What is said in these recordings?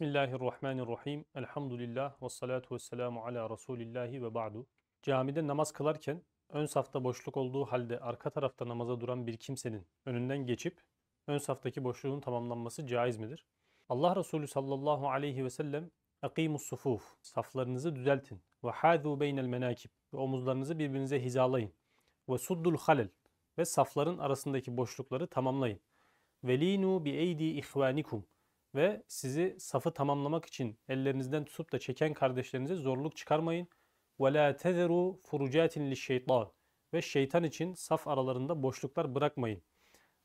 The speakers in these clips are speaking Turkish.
Bismillahirrahmanirrahim. Elhamdülillah ve salatu ve selamu ala Resulillahi ve ba'du. Camide namaz kılarken ön safta boşluk olduğu halde arka tarafta namaza duran bir kimsenin önünden geçip ön saftaki boşluğun tamamlanması caiz midir? Allah Resulü sallallahu aleyhi ve sellem Akimus sufuf. Saflarınızı düzeltin. Ve hâzû beynel Ve omuzlarınızı birbirinize hizalayın. Ve suddul halel. Ve safların arasındaki boşlukları tamamlayın. Velinu bi eydi ihvanikum ve sizi safı tamamlamak için ellerinizden tutup da çeken kardeşlerinize zorluk çıkarmayın. la وَلَا تَذَرُوا فُرُجَاتٍ لِشَّيْطَانِ Ve şeytan için saf aralarında boşluklar bırakmayın.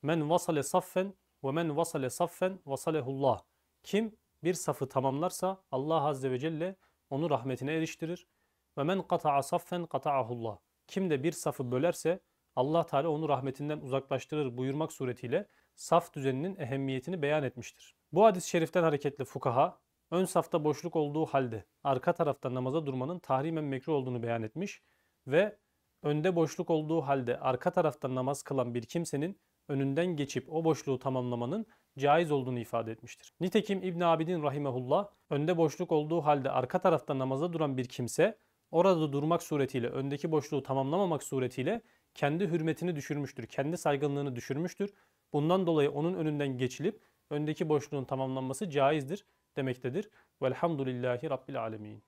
Men vasale saffen ve men vasale saffen vasalehullah. Kim bir safı tamamlarsa Allah Azze ve Celle onu rahmetine eriştirir. Ve men kata'a saffen kata'ahullah. Kim de bir safı bölerse Allah Teala onu rahmetinden uzaklaştırır buyurmak suretiyle saf düzeninin ehemmiyetini beyan etmiştir. Bu hadis-i şeriften hareketli fukaha ön safta boşluk olduğu halde arka tarafta namaza durmanın tahrimen mekruh olduğunu beyan etmiş ve önde boşluk olduğu halde arka tarafta namaz kılan bir kimsenin önünden geçip o boşluğu tamamlamanın caiz olduğunu ifade etmiştir. Nitekim İbn Abidin rahimehullah önde boşluk olduğu halde arka tarafta namaza duran bir kimse orada durmak suretiyle öndeki boşluğu tamamlamamak suretiyle kendi hürmetini düşürmüştür, kendi saygınlığını düşürmüştür. Bundan dolayı onun önünden geçilip öndeki boşluğun tamamlanması caizdir demektedir. Velhamdülillahi Rabbil Alemin.